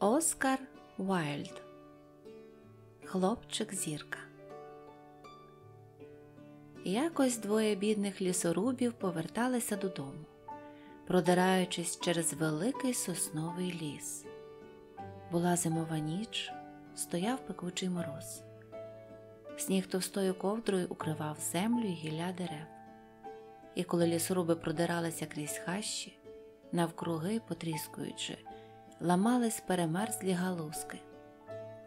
Оскар Вайльд Хлопчик зірка. Якось двоє бідних лісорубів поверталися додому, продираючись через великий сосновий ліс. Була зимова ніч, стояв пекучий мороз. Сніг товстою ковдрою укривав землю і гілля дерев. І коли лісоруби продиралися крізь хащі, навкруги потріскуючи ламались перемерзлі галузки,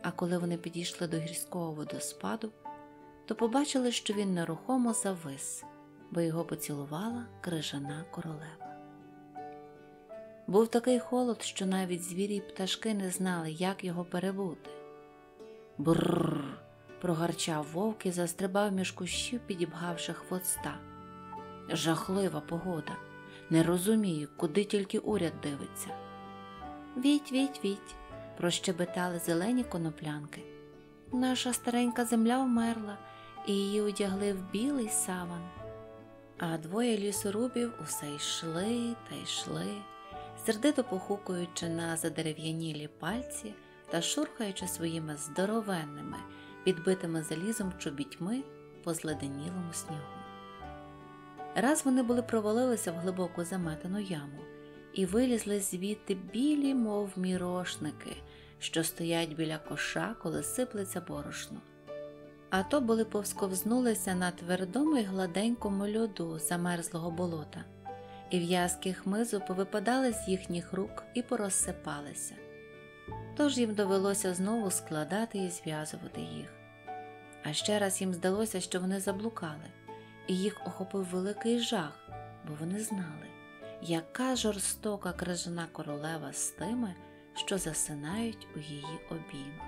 а коли вони підійшли до гірського водоспаду, то побачили, що він нерухомо завис, бо його поцілувала крижана королева. Був такий холод, що навіть звірі й пташки не знали, як його перебути. Бррр. прогарчав вовк і застрибав між кущів, підібгавши хвоста. Жахлива погода. Не розумію, куди тільки уряд дивиться. Віть, віть, віть, прощебетали зелені коноплянки. Наша старенька земля вмерла, і її одягли в білий саван. А двоє лісорубів усе йшли та йшли, сердито похукуючи на задерев'янілі пальці та шурхаючи своїми здоровенними, підбитими залізом чобітьми по зледенілому снігу. Раз вони були провалилися в глибоку заметену яму і вилізли звідти білі, мов мірошники, що стоять біля коша, коли сиплеться борошно. А то були повсковзнулися на твердому й гладенькому льоду замерзлого болота, і в'язки хмизу повипадали з їхніх рук і порозсипалися. Тож їм довелося знову складати і зв'язувати їх. А ще раз їм здалося, що вони заблукали, і їх охопив великий жах, бо вони знали яка жорстока крижана королева з тими, що засинають у її обіймах.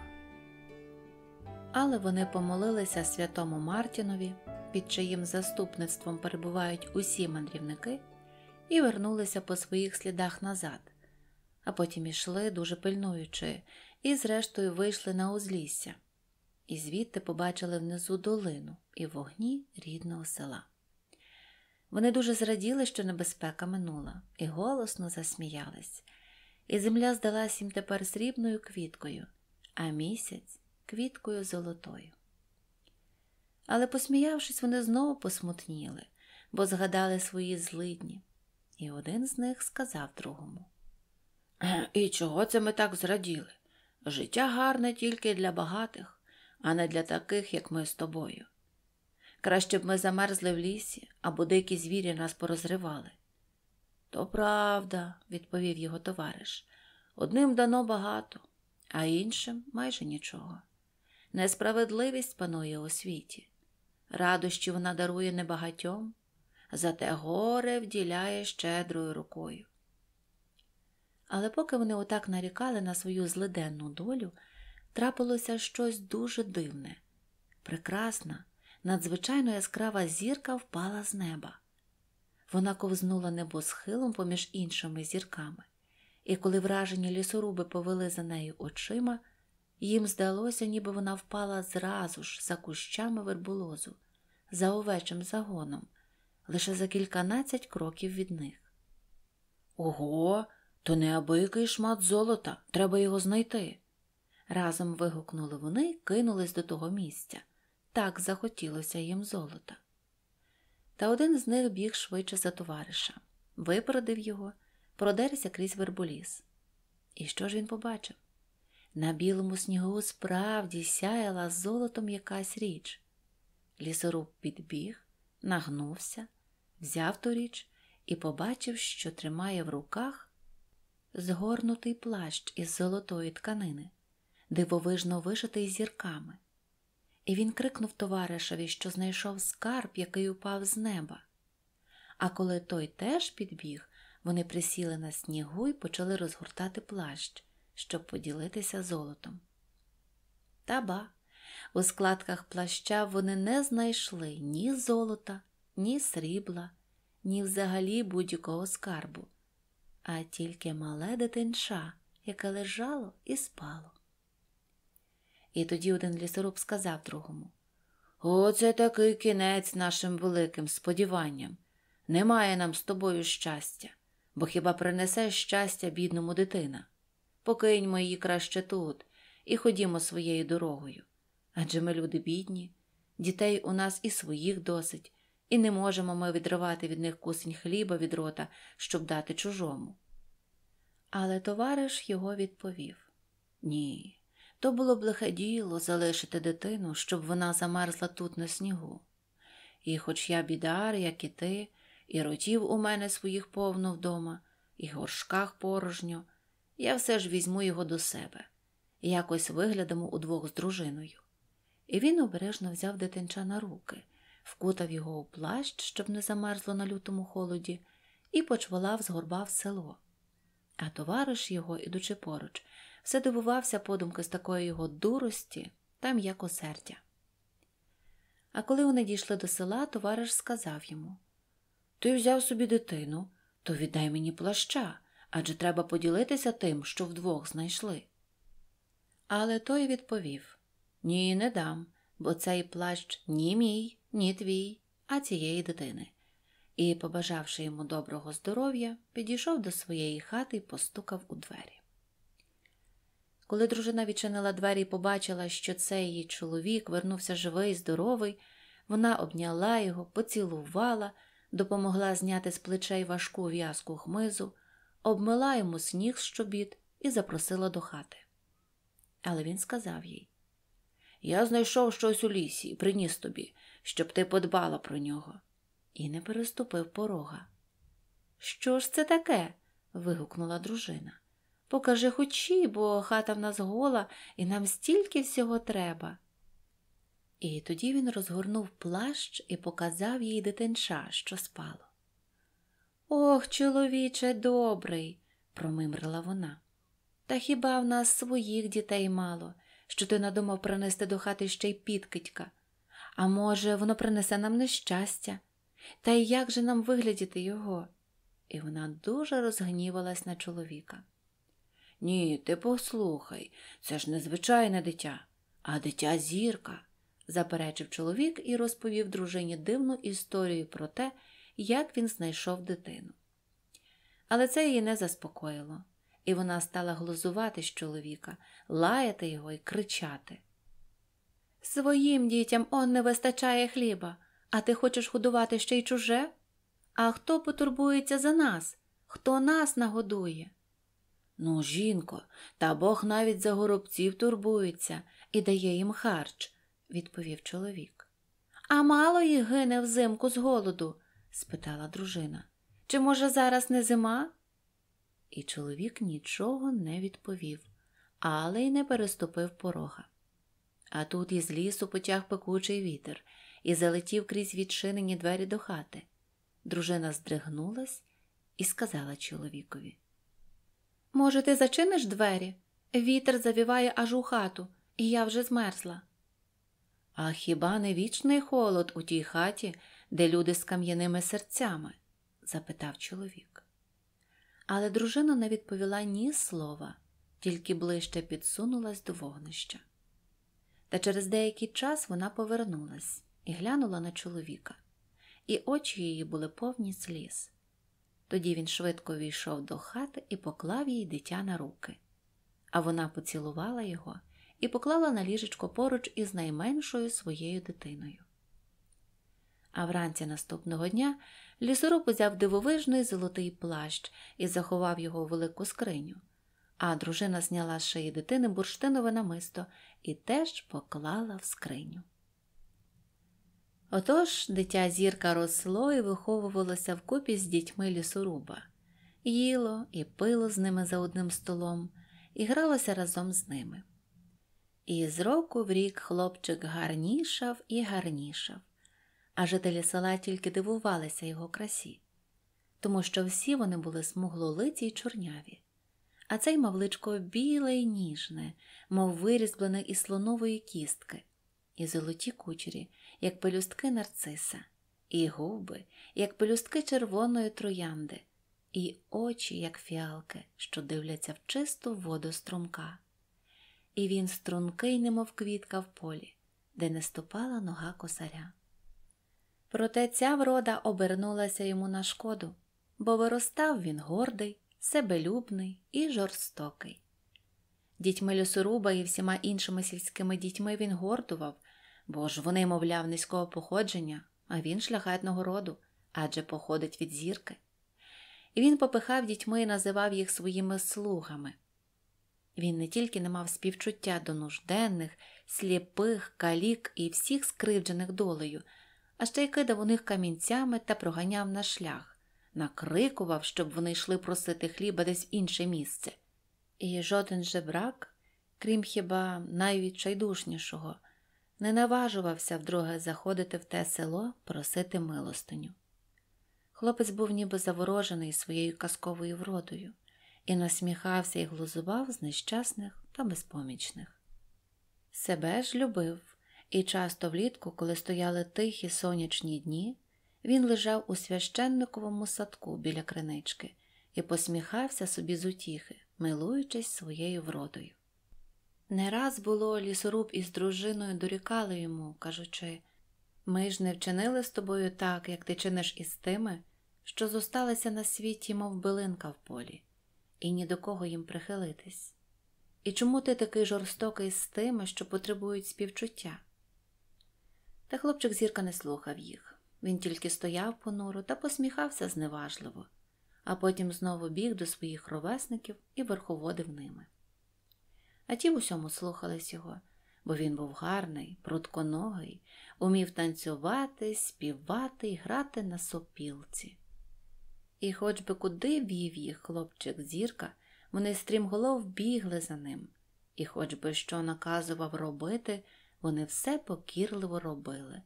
Але вони помолилися святому Мартінові, під чиїм заступництвом перебувають усі мандрівники, і вернулися по своїх слідах назад, а потім ішли, дуже пильнуючи, і, зрештою, вийшли на узлісся, і звідти побачили внизу долину і вогні рідного села. Вони дуже зраділи, що небезпека минула, і голосно засміялись. І земля здалась їм тепер срібною квіткою, а місяць квіткою золотою. Але, посміявшись, вони знову посмутніли, бо згадали свої злидні, і один з них сказав другому І чого це ми так зраділи? Життя гарне тільки для багатих, а не для таких, як ми з тобою. Краще б ми замерзли в лісі або дикі звірі нас порозривали. То правда, відповів його товариш. Одним дано багато, а іншим майже нічого. Несправедливість панує у світі. Радощі вона дарує небагатьом, зате горе вділяє щедрою рукою. Але поки вони отак нарікали на свою злиденну долю, трапилося щось дуже дивне, прекрасне надзвичайно яскрава зірка впала з неба. Вона ковзнула небосхилом поміж іншими зірками, і коли вражені лісоруби повели за нею очима, їм здалося, ніби вона впала зразу ж за кущами верболозу, за овечим загоном, лише за кільканадцять кроків від них. Ого, то неабиякий шмат золота, треба його знайти. Разом вигукнули вони і кинулись до того місця так захотілося їм золота. Та один з них біг швидше за товариша, випередив його, продерся крізь верболіс. І що ж він побачив? На білому снігу справді сяяла золотом якась річ. Лісоруб підбіг, нагнувся, взяв ту річ і побачив, що тримає в руках згорнутий плащ із золотої тканини, дивовижно вишитий зірками і він крикнув товаришеві, що знайшов скарб, який упав з неба. А коли той теж підбіг, вони присіли на снігу і почали розгортати плащ, щоб поділитися золотом. Та ба, у складках плаща вони не знайшли ні золота, ні срібла, ні взагалі будь-якого скарбу, а тільки мале дитинча, яке лежало і спало. І тоді один лісоруб сказав другому Оце такий кінець нашим великим сподіванням. Немає нам з тобою щастя, бо хіба принесе щастя бідному дитина? Покиньмо її краще тут і ходімо своєю дорогою. Адже ми люди бідні, дітей у нас і своїх досить, і не можемо ми відривати від них кусень хліба від рота, щоб дати чужому. Але товариш його відповів Ні, то було б лихе діло залишити дитину, щоб вона замерзла тут на снігу. І хоч я бідар, як і ти, і ротів у мене своїх повно вдома, і горшках порожньо, я все ж візьму його до себе, і якось виглядамо удвох з дружиною. І він обережно взяв дитинча на руки, вкутав його у плащ, щоб не замерзло на лютому холоді, і почвалав згорбав село. А товариш його, ідучи поруч, все дивувався подумки з такої його дурості та м'якосердя. А коли вони дійшли до села, товариш сказав йому Ти взяв собі дитину, то віддай мені плаща адже треба поділитися тим, що вдвох знайшли. Але той відповів Ні, не дам, бо цей плащ ні мій, ні твій, а цієї дитини. І, побажавши йому доброго здоров'я, підійшов до своєї хати і постукав у двері. Коли дружина відчинила двері і побачила, що цей її чоловік вернувся живий, здоровий, вона обняла його, поцілувала, допомогла зняти з плечей важку в'язку хмизу, обмила йому сніг з чобіт і запросила до хати. Але він сказав їй: Я знайшов щось у лісі і приніс тобі, щоб ти подбала про нього, і не переступив порога. Що ж це таке? вигукнула дружина. Покажи хочі, бо хата в нас гола, і нам стільки всього треба. І тоді він розгорнув плащ і показав їй дитинча, що спало. Ох, чоловіче добрий, промимрила вона. Та хіба в нас своїх дітей мало, що ти надумав принести до хати ще й підкидька? А може, воно принесе нам нещастя? Та й як же нам виглядіти його? І вона дуже розгнівалась на чоловіка. Ні, ти послухай, це ж незвичайне дитя, а дитя зірка, заперечив чоловік і розповів дружині дивну історію про те, як він знайшов дитину. Але це її не заспокоїло, і вона стала глузувати з чоловіка, лаяти його і кричати. Своїм дітям он не вистачає хліба, а ти хочеш годувати ще й чуже? А хто потурбується за нас? Хто нас нагодує? Ну, жінко, та Бог навіть за горобців турбується і дає їм харч, відповів чоловік. А мало їх гине взимку з голоду? спитала дружина. Чи, може, зараз не зима? І чоловік нічого не відповів, але й не переступив порога. А тут із лісу потяг пекучий вітер і залетів крізь відчинені двері до хати. Дружина здригнулась і сказала чоловікові Може, ти зачиниш двері? Вітер завіває аж у хату, і я вже змерзла. А хіба не вічний холод у тій хаті, де люди з кам'яними серцями? запитав чоловік. Але дружина не відповіла ні слова, тільки ближче підсунулась до вогнища. Та через деякий час вона повернулась і глянула на чоловіка, і очі її були повні сліз. Тоді він швидко війшов до хати і поклав їй дитя на руки. А вона поцілувала його і поклала на ліжечко поруч із найменшою своєю дитиною. А вранці наступного дня лісоруб узяв дивовижний золотий плащ і заховав його у велику скриню, а дружина зняла з шиї дитини бурштинове намисто і теж поклала в скриню. Отож дитя зірка росло і виховувалося вкупі з дітьми лісоруба, їло і пило з ними за одним столом, і гралося разом з ними. І з року в рік хлопчик гарнішав і гарнішав, а жителі села тільки дивувалися його красі, тому що всі вони були смуглолиці й чорняві, а цей мав личко біле й ніжне, мов вирізблене із слонової кістки, і золоті кучері як пелюстки нарциса, і губи, як пелюстки червоної троянди, і очі, як фіалки, що дивляться в чисту воду струмка. І він стрункий, немов квітка в полі, де не ступала нога косаря. Проте ця врода обернулася йому на шкоду, бо виростав він гордий, себелюбний і жорстокий. Дітьми лісоруба і всіма іншими сільськими дітьми він гордував, бо ж вони, мовляв, низького походження, а він шляхетного роду, адже походить від зірки. І він попихав дітьми і називав їх своїми слугами. Він не тільки не мав співчуття до нужденних, сліпих, калік і всіх скривджених долею, а ще й кидав у них камінцями та проганяв на шлях, накрикував, щоб вони йшли просити хліба десь в інше місце. І жоден же брак, крім хіба найвідчайдушнішого, не наважувався вдруге заходити в те село просити милостиню. Хлопець був ніби заворожений своєю казковою вродою і насміхався і глузував з нещасних та безпомічних. Себе ж любив, і часто влітку, коли стояли тихі сонячні дні, він лежав у священниковому садку біля кринички і посміхався собі з утіхи, милуючись своєю вродою. Не раз було лісоруб із дружиною дорікали йому, кажучи ми ж не вчинили з тобою так, як ти чиниш із тими, що зосталися на світі, мов билинка в полі, і ні до кого їм прихилитись. І чому ти такий жорстокий з тими, що потребують співчуття? Та хлопчик зірка не слухав їх. Він тільки стояв понуро та посміхався зневажливо, а потім знову біг до своїх ровесників і верховодив ними а ті в усьому слухались його, бо він був гарний, прудконогий, умів танцювати, співати і грати на сопілці. І хоч би куди вів їх хлопчик зірка, вони стрімголов бігли за ним, і хоч би що наказував робити, вони все покірливо робили.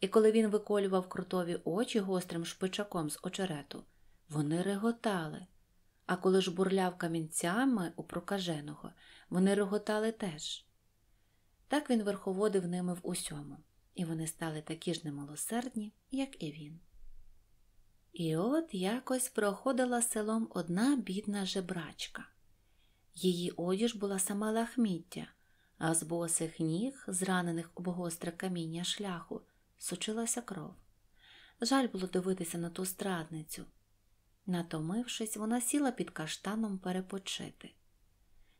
І коли він виколював крутові очі гострим шпичаком з очерету, вони реготали а коли ж бурляв камінцями у прокаженого, вони реготали теж. Так він верховодив ними в усьому, і вони стали такі ж немилосердні, як і він. І от якось проходила селом одна бідна жебрачка. Її одіж була сама лахміття, а з босих ніг, зранених об гостре каміння шляху, сучилася кров. Жаль було дивитися на ту страдницю, Натомившись, вона сіла під каштаном перепочити.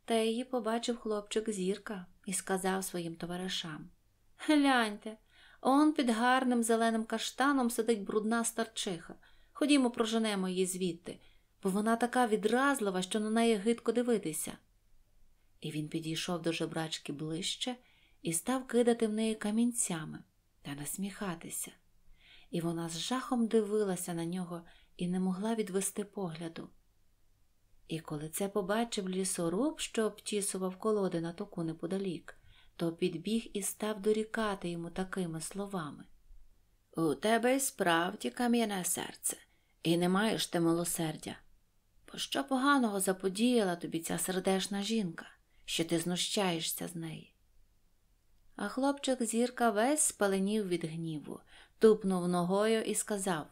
Та її побачив хлопчик зірка і сказав своїм товаришам Гляньте, он під гарним зеленим каштаном сидить брудна старчиха. Ходімо, проженемо її звідти, бо вона така відразлива, що на неї гидко дивитися. І він підійшов до жебрачки ближче і став кидати в неї камінцями та насміхатися. І вона з жахом дивилася на нього і не могла відвести погляду. І коли це побачив лісоруб, що обтісував колоди на току неподалік, то підбіг і став дорікати йому такими словами. У тебе й справді кам'яне серце, і не маєш ти милосердя. Пощо поганого заподіяла тобі ця сердешна жінка, що ти знущаєшся з неї? А хлопчик зірка весь спаленів від гніву, тупнув ногою і сказав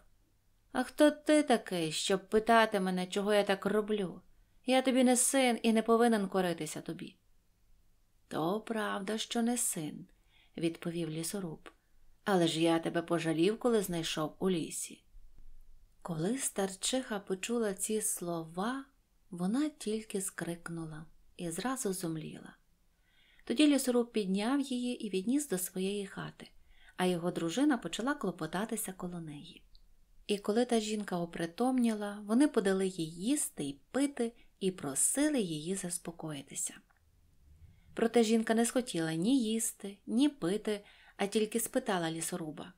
а хто ти такий, щоб питати мене, чого я так роблю? Я тобі не син і не повинен коритися тобі. То правда, що не син, відповів лісоруб, але ж я тебе пожалів, коли знайшов у лісі. Коли старчиха почула ці слова, вона тільки скрикнула і зразу зумліла. Тоді лісоруб підняв її і відніс до своєї хати, а його дружина почала клопотатися коло неї. І коли та жінка опритомніла, вони подали їй їсти й пити і просили її заспокоїтися. Проте жінка не схотіла ні їсти, ні пити, а тільки спитала лісоруба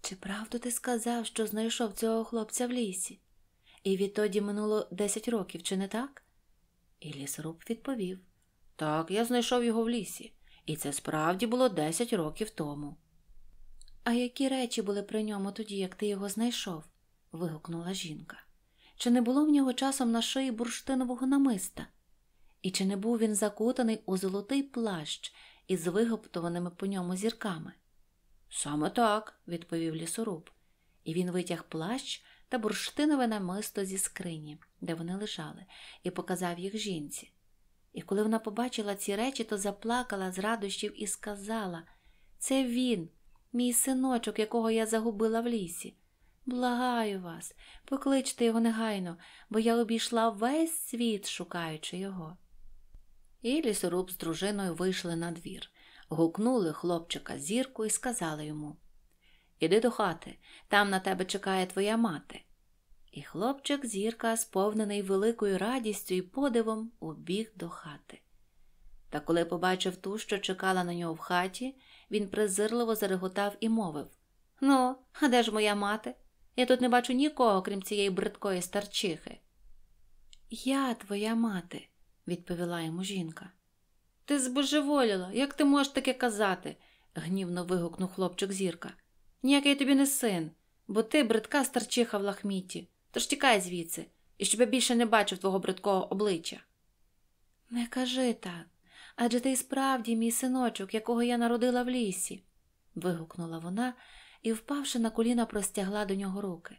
Чи правду ти сказав, що знайшов цього хлопця в лісі? І відтоді минуло десять років, чи не так? І лісоруб відповів Так, я знайшов його в лісі, і це справді було десять років тому. А які речі були при ньому тоді, як ти його знайшов? вигукнула жінка. Чи не було в нього часом на шиї бурштинового намиста? І чи не був він закутаний у золотий плащ із вигаптованими по ньому зірками? Саме так, відповів лісоруб, і він витяг плащ та бурштинове намисто зі скрині, де вони лежали, і показав їх жінці. І коли вона побачила ці речі, то заплакала з радощів і сказала Це він, мій синочок, якого я загубила в лісі. Благаю вас, покличте його негайно, бо я обійшла весь світ, шукаючи його. І лісоруб з дружиною вийшли на двір, гукнули хлопчика зірку і сказали йому Іди до хати, там на тебе чекає твоя мати. І хлопчик зірка, сповнений великою радістю і подивом, убіг до хати. Та коли побачив ту, що чекала на нього в хаті, він презирливо зареготав і мовив Ну, а де ж моя мати? Я тут не бачу нікого, крім цієї бридкої старчихи. Я твоя мати, відповіла йому жінка. Ти збожеволіла, як ти можеш таке казати? гнівно вигукнув хлопчик зірка. Ніякий тобі не син, бо ти бридка старчиха в лахмітті. Тож тікай звідси, і щоб я більше не бачив твого бридкого обличчя. Не кажи так, адже ти справді мій синочок, якого я народила в лісі, вигукнула вона і, впавши на коліна, простягла до нього руки.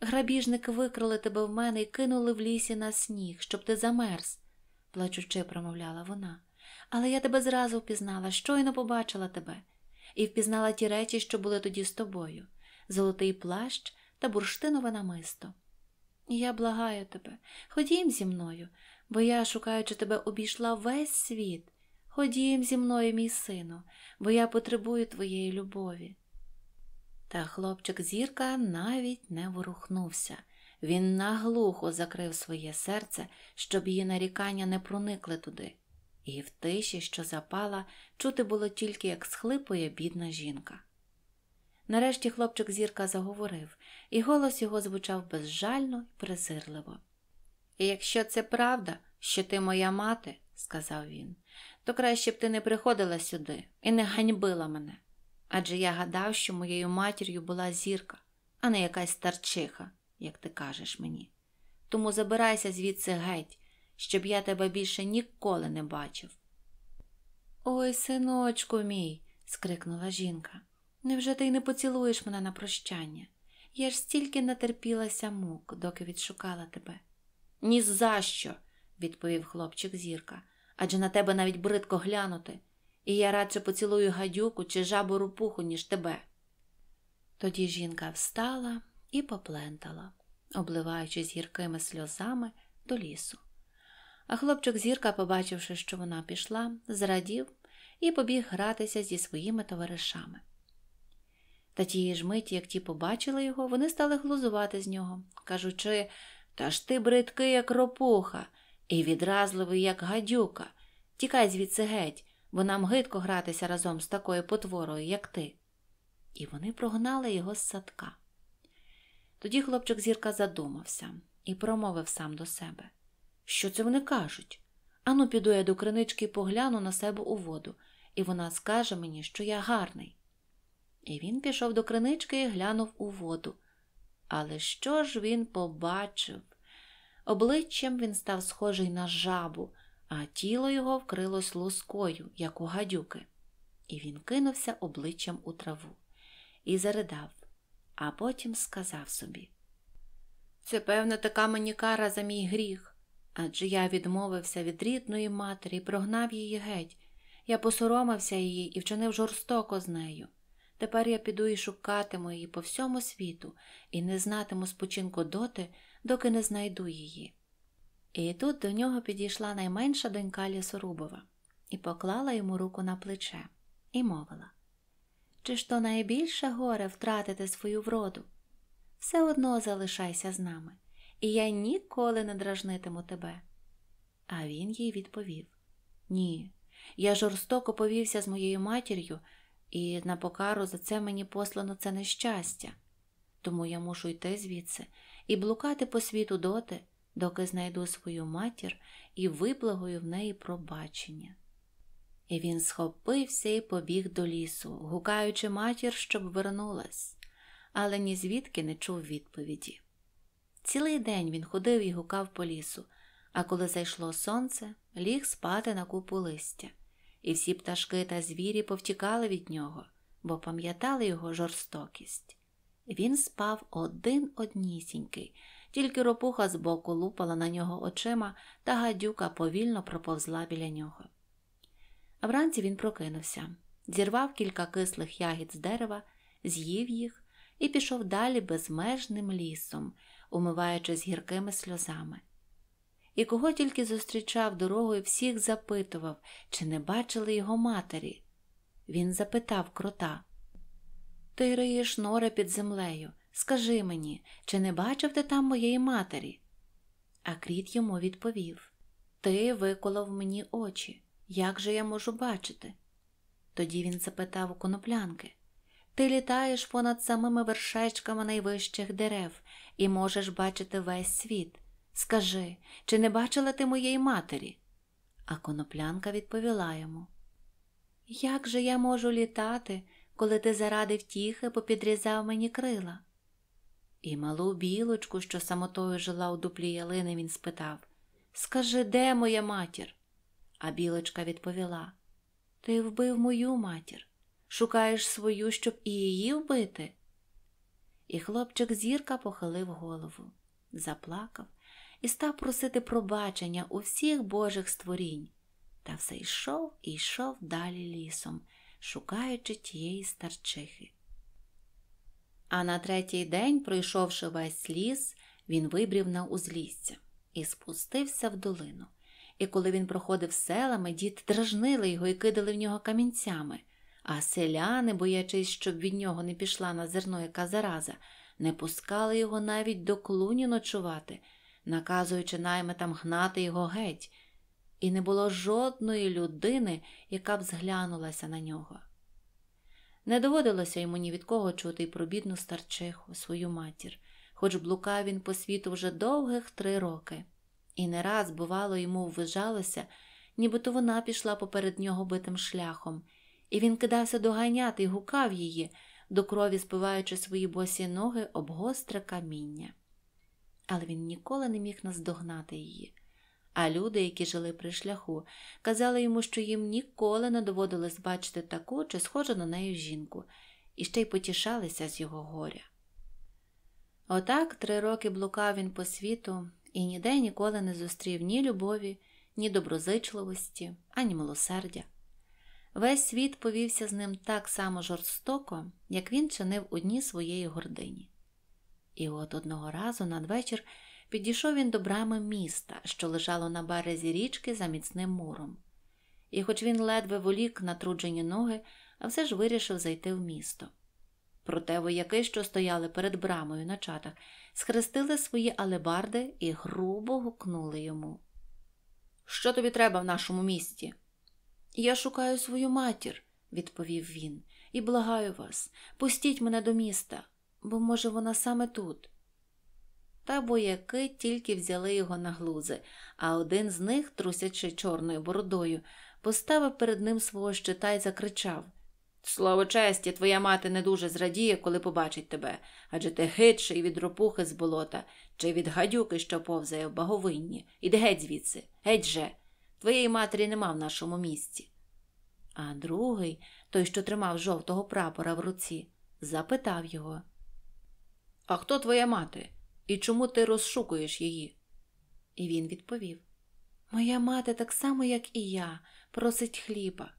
Грабіжники викрили тебе в мене і кинули в лісі на сніг, щоб ти замерз, плачучи, промовляла вона. Але я тебе зразу впізнала, щойно побачила тебе, і впізнала ті речі, що були тоді з тобою золотий плащ та бурштинове намисто. Я благаю тебе, ходім зі мною, бо я, шукаючи тебе, обійшла весь світ. Ходім зі мною, мій сину, бо я потребую твоєї любові. Та хлопчик зірка навіть не ворухнувся. Він наглухо закрив своє серце, щоб її нарікання не проникли туди, і в тиші, що запала, чути було тільки, як схлипує бідна жінка. Нарешті хлопчик зірка заговорив, і голос його звучав безжально і презирливо. І якщо це правда, що ти моя мати, сказав він, то краще б ти не приходила сюди і не ганьбила мене. Адже я гадав, що моєю матір'ю була зірка, а не якась старчиха, як ти кажеш мені. Тому забирайся звідси геть, щоб я тебе більше ніколи не бачив. Ой, синочку мій, скрикнула жінка, невже ти й не поцілуєш мене на прощання? Я ж стільки натерпілася мук, доки відшукала тебе. Ні за що, відповів хлопчик зірка, адже на тебе навіть бридко глянути, і я радше поцілую гадюку чи жабу рупуху, ніж тебе. Тоді жінка встала і поплентала, обливаючись гіркими сльозами до лісу. А хлопчик зірка, побачивши, що вона пішла, зрадів і побіг гратися зі своїми товаришами. Та тієї ж миті, як ті побачили його, вони стали глузувати з нього, кажучи, та ж ти бридкий, як ропуха, і відразливий, як гадюка. Тікай звідси геть, бо нам гидко гратися разом з такою потворою, як ти. І вони прогнали його з садка. Тоді хлопчик зірка задумався і промовив сам до себе. Що це вони кажуть? Ану, піду я до кринички і погляну на себе у воду, і вона скаже мені, що я гарний. І він пішов до кринички і глянув у воду. Але що ж він побачив? Обличчям він став схожий на жабу, а тіло його вкрилось лоскою, як у гадюки. І він кинувся обличчям у траву і заридав, а потім сказав собі: Це, певно, така мені кара за мій гріх. Адже я відмовився від рідної матері, прогнав її геть. Я посоромився її і вчинив жорстоко з нею. Тепер я піду і шукатиму її по всьому світу і не знатиму спочинку доти, доки не знайду її. І тут до нього підійшла найменша донька Лісорубова і поклала йому руку на плече і мовила Чи ж то найбільше горе втратити свою вроду? Все одно залишайся з нами, і я ніколи не дражнитиму тебе. А він їй відповів Ні, я жорстоко повівся з моєю матір'ю і на покару за це мені послано це нещастя, тому я мушу йти звідси і блукати по світу доти, доки знайду свою матір і виблагою в неї пробачення. І він схопився і побіг до лісу, гукаючи матір, щоб вернулась, але ні звідки не чув відповіді. Цілий день він ходив і гукав по лісу, а коли зайшло сонце, ліг спати на купу листя і всі пташки та звірі повтікали від нього, бо пам'ятали його жорстокість. Він спав один однісінький, тільки ропуха збоку лупала на нього очима, та гадюка повільно проповзла біля нього. Вранці він прокинувся, зірвав кілька кислих ягід з дерева, з'їв їх і пішов далі безмежним лісом, умиваючись гіркими сльозами і кого тільки зустрічав дорогою, всіх запитував, чи не бачили його матері. Він запитав крота Ти риєш нори під землею. Скажи мені, чи не бачив ти там моєї матері? А кріт йому відповів Ти виколов мені очі. Як же я можу бачити? Тоді він запитав у коноплянки Ти літаєш понад самими вершечками найвищих дерев і можеш бачити весь світ. Скажи, чи не бачила ти моєї матері? А коноплянка відповіла йому: Як же я можу літати, коли ти заради втіхи попідрізав мені крила? І малу білочку, що самотою жила у дуплі ялини, він спитав Скажи, де моя матір? А білочка відповіла: Ти вбив мою матір, шукаєш свою, щоб і її вбити. І хлопчик зірка похилив голову, заплакав і став просити пробачення у всіх божих створінь. Та все йшов і йшов далі лісом, шукаючи тієї старчихи. А на третій день, пройшовши весь ліс, він вибрів на узлісся і спустився в долину. І коли він проходив селами, діти дражнили його і кидали в нього камінцями, а селяни, боячись, щоб від нього не пішла на зерно яка зараза, не пускали його навіть до клуні ночувати, наказуючи найметам гнати його геть, і не було жодної людини, яка б зглянулася на нього. Не доводилося йому ні від кого чути й про бідну старчиху, свою матір, хоч блукав він по світу вже довгих три роки, і не раз, бувало, йому ввижалося, нібито вона пішла поперед нього битим шляхом, і він кидався доганяти й гукав її, до крові спиваючи свої босі ноги об гостре каміння але він ніколи не міг наздогнати її. А люди, які жили при шляху, казали йому, що їм ніколи не доводилось бачити таку чи схожу на нею жінку, і ще й потішалися з його горя. Отак три роки блукав він по світу і ніде ніколи не зустрів ні любові, ні доброзичливості, ані милосердя. Весь світ повівся з ним так само жорстоко, як він чинив у дні своєї гордині. І от одного разу надвечір підійшов він до брами міста, що лежало на березі річки за міцним муром. І, хоч він ледве волік натруджені ноги, а все ж вирішив зайти в місто. Проте вояки, що стояли перед брамою на чатах, схрестили свої алебарди і грубо гукнули йому. Що тобі треба в нашому місті? Я шукаю свою матір, відповів він, і благаю вас, пустіть мене до міста бо, може, вона саме тут. Та бояки тільки взяли його на глузи, а один з них, трусячи чорною бородою, поставив перед ним свого щита і закричав Слово честі, твоя мати не дуже зрадіє, коли побачить тебе, адже ти хитший від ропухи з болота чи від гадюки, що повзає в баговинні. Іди геть звідси, геть же. Твоєї матері нема в нашому місці. А другий, той, що тримав жовтого прапора в руці, запитав його а хто твоя мати? І чому ти розшукуєш її? І він відповів Моя мати, так само, як і я, просить хліба,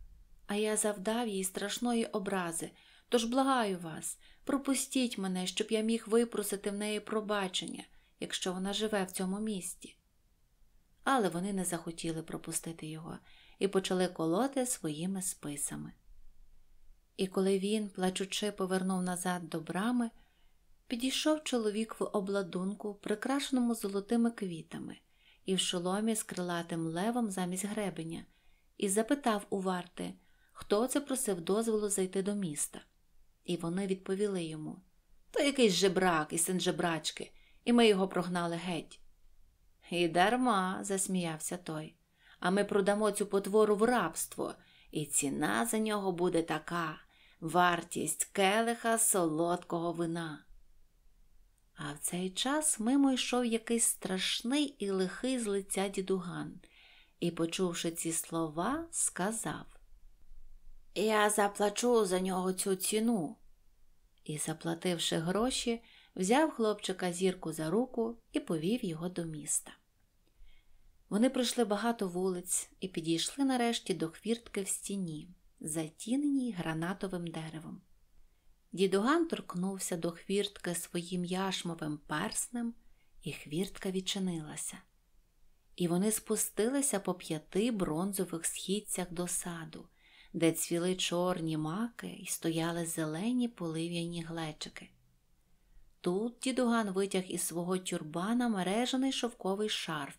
а я завдав їй страшної образи, тож благаю вас, пропустіть мене, щоб я міг випросити в неї пробачення, якщо вона живе в цьому місті. Але вони не захотіли пропустити його і почали колоти своїми списами. І коли він, плачучи, повернув назад до брами, Підійшов чоловік в обладунку, прикрашеному золотими квітами, і в шоломі з крилатим левом замість гребеня, і запитав у варти, хто це просив дозволу зайти до міста. І вони відповіли йому то якийсь жебрак і син жебрачки, і ми його прогнали геть. І дарма, засміявся той, а ми продамо цю потвору в рабство, і ціна за нього буде така вартість келиха солодкого вина. А в цей час мимо йшов якийсь страшний і лихий з лиця дідуган і, почувши ці слова, сказав: Я заплачу за нього цю ціну. І, заплативши гроші, взяв хлопчика зірку за руку і повів його до міста. Вони пройшли багато вулиць і підійшли нарешті до хвіртки в стіні, затіненій гранатовим деревом. Дідуган торкнувся до хвіртки своїм яшмовим перснем, і хвіртка відчинилася. І вони спустилися по п'яти бронзових східцях до саду, де цвіли чорні маки і стояли зелені полив'яні глечики. Тут дідуган витяг із свого тюрбана мережений шовковий шарф,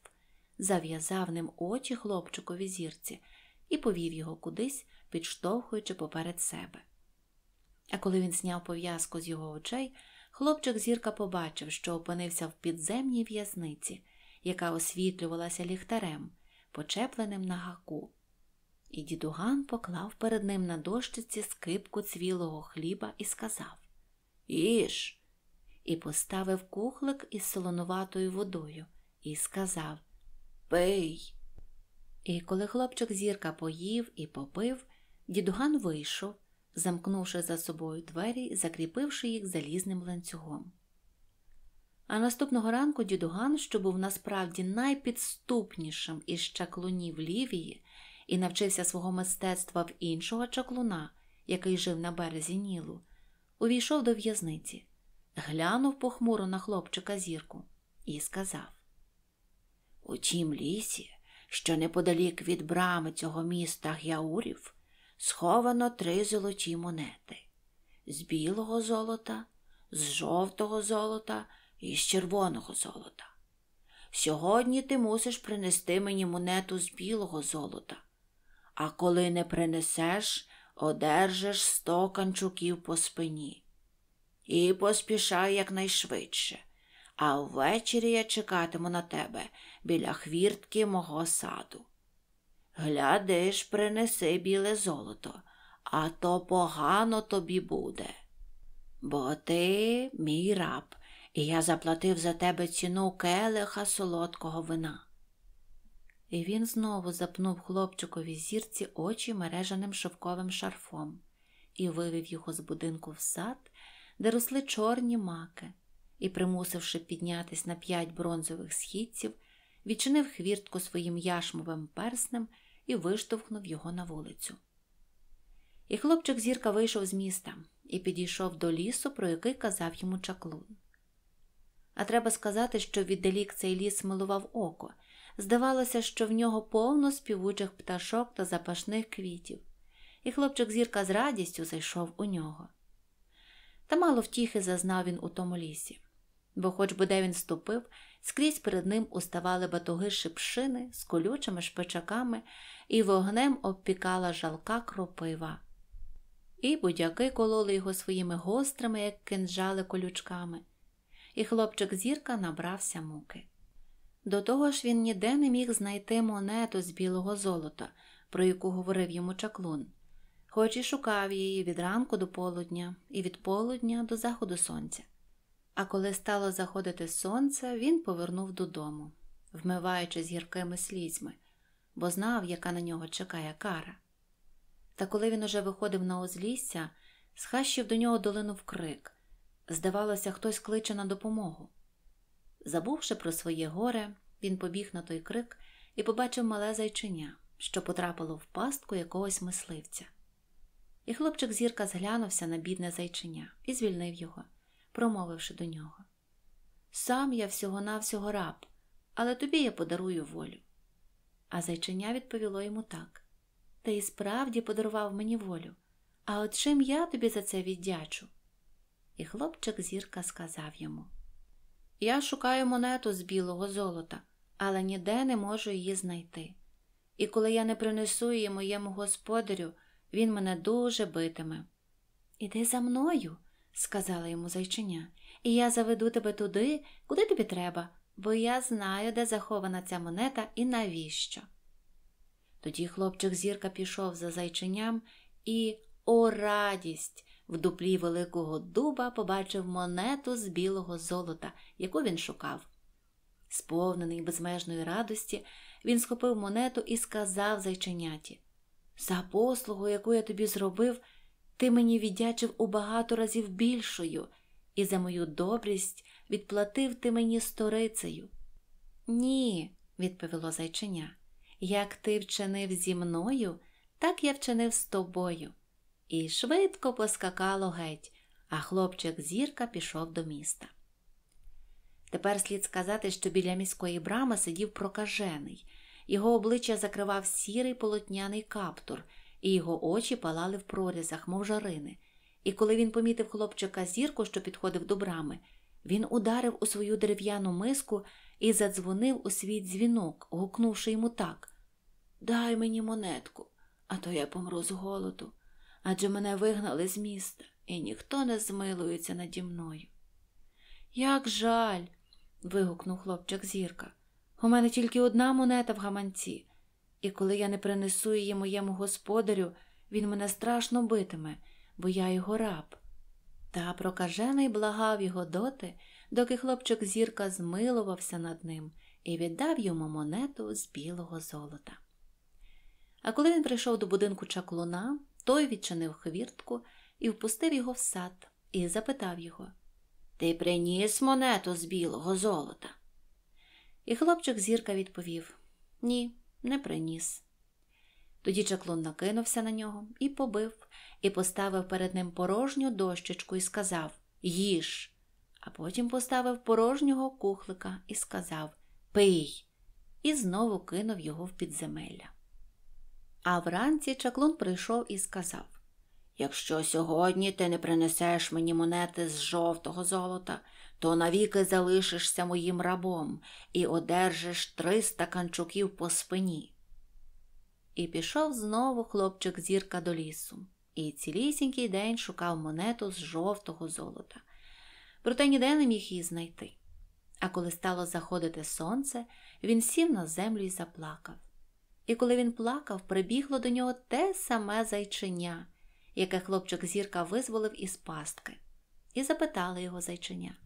зав'язав ним очі хлопчикові зірці і повів його кудись, підштовхуючи поперед себе. А коли він зняв пов'язку з його очей, хлопчик зірка побачив, що опинився в підземній в'язниці, яка освітлювалася ліхтарем, почепленим на гаку. І дідуган поклав перед ним на дощиці скипку цвілого хліба і сказав Іж. І поставив кухлик із солонуватою водою і сказав Пий. І коли хлопчик зірка поїв і попив, дідуган вийшов замкнувши за собою двері і закріпивши їх залізним ланцюгом. А наступного ранку дідуган, що був насправді найпідступнішим із чаклунів Лівії і навчився свого мистецтва в іншого чаклуна, який жив на березі Нілу, увійшов до в'язниці, глянув похмуро на хлопчика зірку і сказав: У тім лісі, що неподалік від брами цього міста Гяурів, сховано три золоті монети з білого золота, з жовтого золота і з червоного золота. Сьогодні ти мусиш принести мені монету з білого золота, а коли не принесеш, одержиш сто канчуків по спині. І поспішай якнайшвидше, а ввечері я чекатиму на тебе біля хвіртки мого саду. Глядиш, принеси біле золото, а то погано тобі буде. Бо ти мій раб, і я заплатив за тебе ціну келиха солодкого вина. І він знову запнув хлопчикові зірці очі мережаним шовковим шарфом і вивів його з будинку в сад, де росли чорні маки, і, примусивши піднятись на п'ять бронзових східців, відчинив хвіртку своїм яшмовим перснем і виштовхнув його на вулицю. І хлопчик зірка вийшов з міста і підійшов до лісу, про який казав йому чаклун. А треба сказати, що віддалік цей ліс милував око. Здавалося, що в нього повно співучих пташок та запашних квітів, і хлопчик зірка з радістю зайшов у нього. Та мало втіхи зазнав він у тому лісі, бо, хоч би де він ступив, скрізь перед ним уставали батуги шипшини з колючими шпичаками і вогнем обпікала жалка кропива. І будяки кололи його своїми гострими, як кинджали колючками, і хлопчик зірка набрався муки. До того ж він ніде не міг знайти монету з білого золота, про яку говорив йому чаклун, хоч і шукав її від ранку до полудня і від полудня до заходу сонця. А коли стало заходити сонце, він повернув додому, вмиваючи з гіркими слізьми бо знав, яка на нього чекає кара. Та коли він уже виходив на узлісся, схащив до нього долинув крик. Здавалося, хтось кличе на допомогу. Забувши про своє горе, він побіг на той крик і побачив мале зайчиня, що потрапило в пастку якогось мисливця. І хлопчик зірка зглянувся на бідне зайчиня і звільнив його, промовивши до нього: Сам я всього навсього раб, але тобі я подарую волю. А зайчиня відповіло йому так Ти і справді подарував мені волю, а от чим я тобі за це віддячу? І хлопчик зірка сказав йому Я шукаю монету з білого золота, але ніде не можу її знайти. І коли я не принесу її моєму господарю, він мене дуже битиме. Іди за мною, сказала йому зайчиня, і я заведу тебе туди, куди тобі треба, бо я знаю, де захована ця монета і навіщо. Тоді хлопчик зірка пішов за зайченям і, о, радість! В дуплі Великого дуба побачив монету з білого золота, яку він шукав. Сповнений безмежної радості, він схопив монету і сказав зайченяті За послугу, яку я тобі зробив, ти мені віддячив у багато разів більшою, і за мою добрість відплатив ти мені сторицею. Ні, відповіло зайчиня. Як ти вчинив зі мною, так я вчинив з тобою. І швидко поскакало геть, а хлопчик зірка пішов до міста. Тепер слід сказати, що біля міської брами сидів прокажений. Його обличчя закривав сірий полотняний каптур, і його очі палали в прорізах, мов жарини. І коли він помітив хлопчика зірку, що підходив до брами, він ударив у свою дерев'яну миску і задзвонив у свій дзвінок, гукнувши йому так Дай мені монетку, а то я помру з голоду. Адже мене вигнали з міста, і ніхто не змилується наді мною. Як жаль. вигукнув хлопчик зірка. У мене тільки одна монета в гаманці, і коли я не принесу її моєму господарю, він мене страшно битиме, бо я його раб. Та прокажений благав його доти, доки хлопчик зірка змилувався над ним і віддав йому монету з білого золота. А коли він прийшов до будинку чаклуна, той відчинив хвіртку і впустив його в сад і запитав його Ти приніс монету з білого золота? І хлопчик зірка відповів Ні, не приніс. Тоді Чаклун накинувся на нього і побив, і поставив перед ним порожню дощечку і сказав Їж. А потім поставив порожнього кухлика і сказав Пий. І знову кинув його в підземелля. А вранці чаклун прийшов і сказав Якщо сьогодні ти не принесеш мені монети з жовтого золота, то навіки залишишся моїм рабом і одержиш триста канчуків по спині. І пішов знову хлопчик зірка до лісу, і цілісінький день шукав монету з жовтого золота, проте ніде не міг її знайти. А коли стало заходити сонце, він сів на землю і заплакав. І коли він плакав, прибігло до нього те саме зайчення, яке хлопчик зірка визволив із пастки, і запитали його зайчення: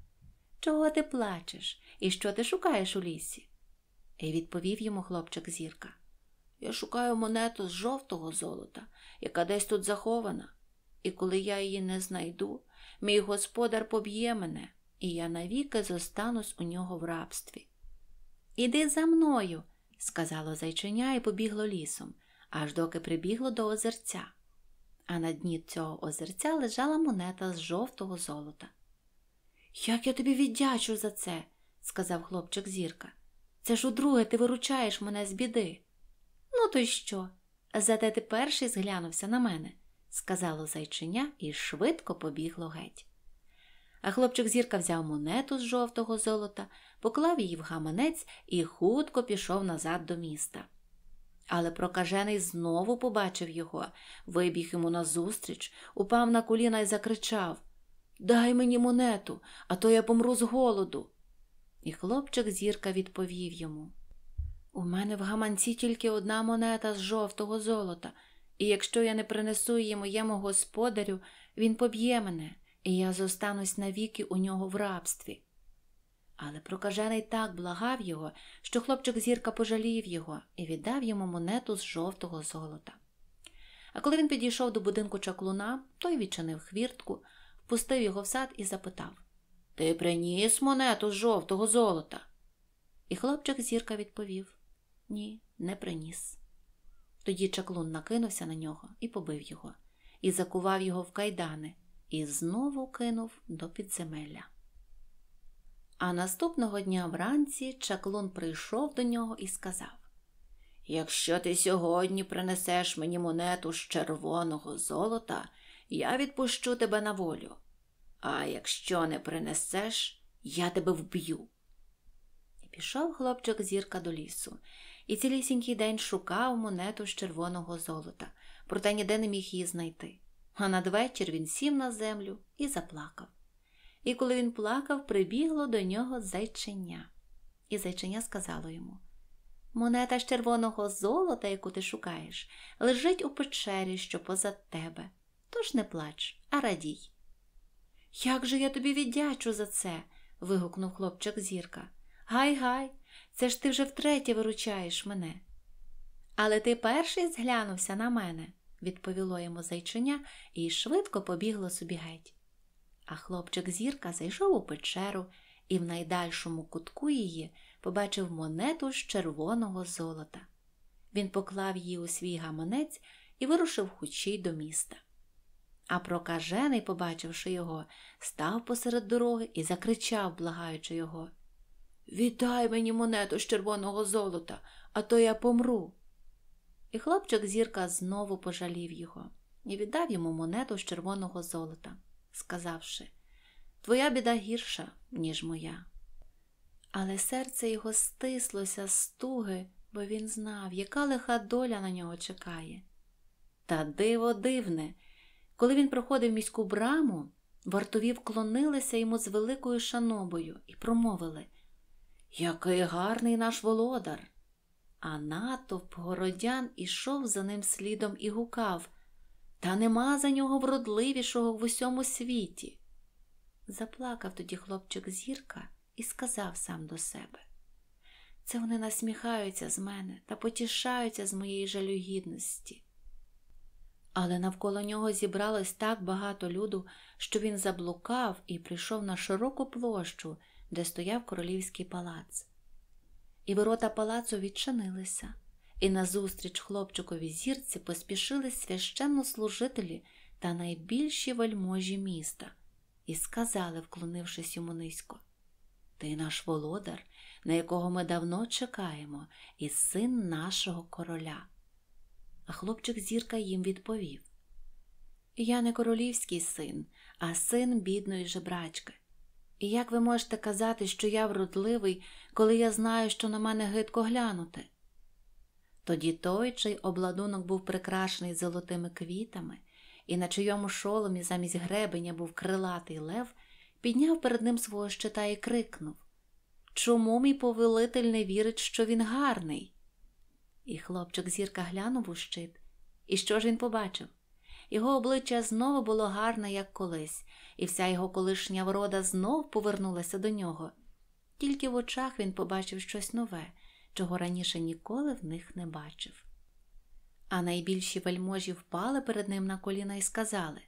Чого ти плачеш і що ти шукаєш у лісі? І відповів йому хлопчик зірка. Я шукаю монету з жовтого золота, яка десь тут захована, і коли я її не знайду, мій господар поб'є мене, і я навіки зостанусь у нього в рабстві. Іди за мною, сказало зайчиня і побігло лісом, аж доки прибігло до озерця. А на дні цього озерця лежала монета з жовтого золота. Як я тобі віддячу за це, сказав хлопчик Зірка. Це ж удруге ти виручаєш мене з біди. Ну, то й що? Зате ти перший зглянувся на мене, сказало зайчиня і швидко побігло геть. А хлопчик зірка взяв монету з жовтого золота, поклав її в гаманець і хутко пішов назад до міста. Але прокажений знову побачив його, вибіг йому назустріч, упав на коліна і закричав Дай мені монету, а то я помру з голоду. І хлопчик зірка відповів йому у мене в гаманці тільки одна монета з жовтого золота, і якщо я не принесу її моєму господарю, він поб'є мене, і я зостанусь навіки у нього в рабстві. Але прокажений так благав його, що хлопчик зірка пожалів його і віддав йому монету з жовтого золота. А коли він підійшов до будинку чаклуна, той відчинив хвіртку, впустив його в сад і запитав Ти приніс монету з жовтого золота? І хлопчик зірка відповів ні, не приніс. Тоді чаклун накинувся на нього і побив його, і закував його в кайдани, і знову кинув до підземелля. А наступного дня вранці чаклун прийшов до нього і сказав: Якщо ти сьогодні принесеш мені монету з червоного золота, я відпущу тебе на волю. А якщо не принесеш, я тебе вб'ю. І пішов хлопчик зірка до лісу і цілісінький день шукав монету з червоного золота, проте ніде не міг її знайти. А надвечір він сів на землю і заплакав. І коли він плакав, прибігло до нього зайчення. І зайчення сказало йому Монета з червоного золота, яку ти шукаєш, лежить у печері, що позад тебе. Тож не плач, а радій. Як же я тобі віддячу за це? вигукнув хлопчик зірка. Гай гай, це ж ти вже втретє виручаєш мене. Але ти перший зглянувся на мене, відповіло йому зайчиня і швидко побігло собі геть. А хлопчик зірка зайшов у печеру і в найдальшому кутку її побачив монету з червоного золота. Він поклав її у свій гаманець і вирушив хучій до міста. А прокажений, побачивши його, став посеред дороги і закричав, благаючи його Віддай мені монету з червоного золота, а то я помру. І хлопчик зірка знову пожалів його і віддав йому монету з червоного золота, сказавши Твоя біда гірша, ніж моя. Але серце його стислося з туги, бо він знав, яка лиха доля на нього чекає. Та диво дивне, коли він проходив міську браму, вартові вклонилися йому з великою шанобою і промовили який гарний наш володар. А натовп городян ішов за ним слідом і гукав, та нема за нього вродливішого в усьому світі. Заплакав тоді хлопчик зірка і сказав сам до себе. Це вони насміхаються з мене та потішаються з моєї жалюгідності. Але навколо нього зібралось так багато люду, що він заблукав і прийшов на широку площу де стояв королівський палац. І ворота палацу відчинилися, і назустріч хлопчикові зірці поспішили священнослужителі та найбільші вельможі міста, і сказали, вклонившись йому низько: Ти наш володар, на якого ми давно чекаємо, і син нашого короля. А хлопчик зірка їм відповів: Я не королівський син, а син бідної жебрачки. І як ви можете казати, що я вродливий, коли я знаю, що на мене гидко глянути? Тоді той, чий обладунок був прикрашений золотими квітами, і на чийому шоломі замість гребеня був крилатий лев, підняв перед ним свого щита і крикнув Чому мій повелитель не вірить, що він гарний? І хлопчик зірка глянув у щит. І що ж він побачив? Його обличчя знову було гарне, як колись, і вся його колишня врода знов повернулася до нього. Тільки в очах він побачив щось нове, чого раніше ніколи в них не бачив. А найбільші вельможі впали перед ним на коліна і сказали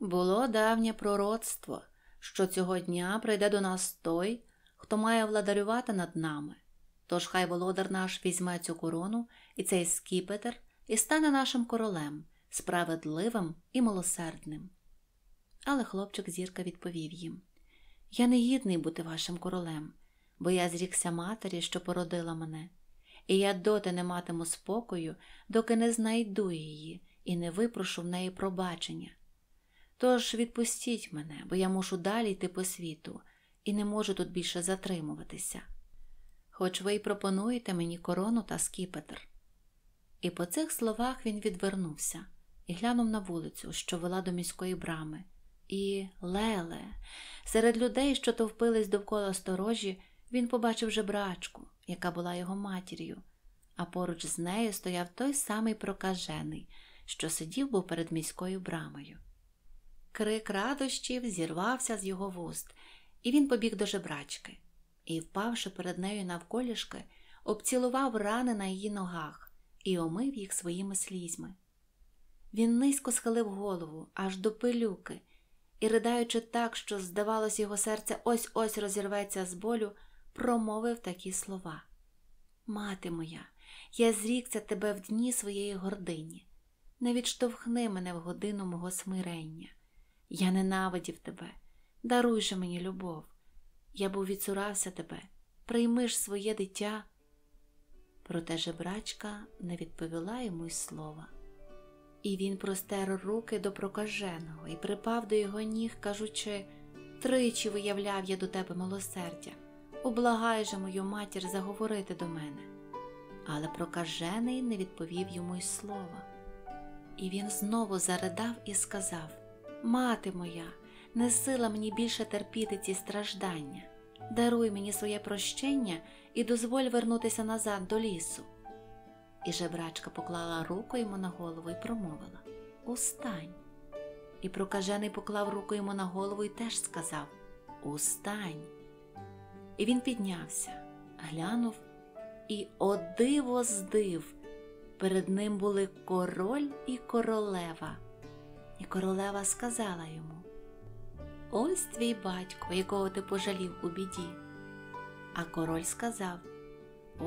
було давнє пророцтво, що цього дня прийде до нас той, хто має владарювати над нами. Тож хай володар наш візьме цю корону і цей скіпетр і стане нашим королем, справедливим і милосердним. Але хлопчик зірка відповів їм Я не гідний бути вашим королем, бо я зрікся матері, що породила мене, і я доти не матиму спокою, доки не знайду її і не випрошу в неї пробачення. Тож відпустіть мене, бо я мушу далі йти по світу і не можу тут більше затримуватися. Хоч ви й пропонуєте мені корону та скіпетр. І по цих словах він відвернувся і глянув на вулицю, що вела до міської брами. І леле, серед людей, що товпились довкола сторожі, він побачив жебрачку, яка була його матір'ю, а поруч з нею стояв той самий прокажений, що сидів був перед міською брамою. Крик радощів зірвався з його вуст, і він побіг до жебрачки і, впавши перед нею навколішки, обцілував рани на її ногах і омив їх своїми слізьми. Він низько схилив голову аж до пилюки і, ридаючи так, що, здавалось, його серце ось ось розірветься з болю, промовив такі слова. Мати моя, я зрікся тебе в дні своєї гордині, не відштовхни мене в годину мого смирення. Я ненавидів тебе, даруй же мені любов. Я був відсурався тебе, прийми ж своє дитя. Проте жебрачка не відповіла йому й слова. І він простер руки до прокаженого і припав до його ніг, кажучи тричі виявляв я до тебе милосердя, облагай же мою матір заговорити до мене. Але прокажений не відповів йому й слова. І він знову заридав і сказав Мати моя, не сила мені більше терпіти ці страждання, даруй мені своє прощення і дозволь вернутися назад до лісу. І жебрачка поклала руку йому на голову і промовила Устань. І прокажений поклав руку йому на голову і теж сказав Устань. І він піднявся, глянув і о диво здив. Перед ним були король і королева. І королева сказала йому: Ось твій батько, якого ти пожалів у біді. А король сказав: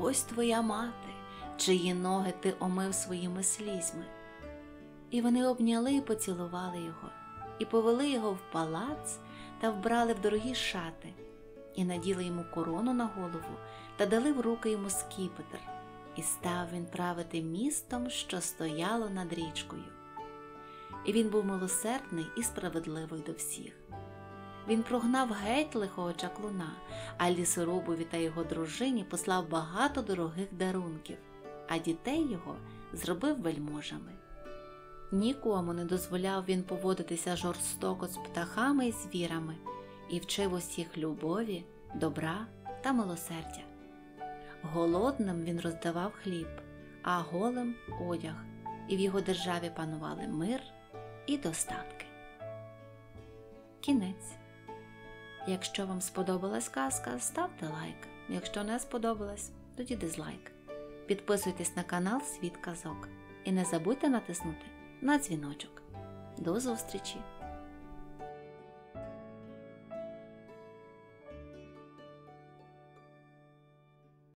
Ось твоя мати чиї ноги ти омив своїми слізьми. І вони обняли і поцілували його, і повели його в палац та вбрали в дорогі шати, і наділи йому корону на голову та дали в руки йому скіпетр, і став він правити містом, що стояло над річкою. І він був милосердний і справедливий до всіх. Він прогнав геть лихого чаклуна, а лісорубові та його дружині послав багато дорогих дарунків а дітей його зробив вельможами. Нікому не дозволяв він поводитися жорстоко з птахами і звірами і вчив усіх любові, добра та милосердя. Голодним він роздавав хліб, а голим одяг, і в його державі панували мир і достатки. Кінець. Якщо вам сподобалась казка, ставте лайк. Якщо не сподобалась, тоді дизлайк. Підписуйтесь на канал Світ Казок і не забудьте натиснути на дзвіночок. До зустрічі!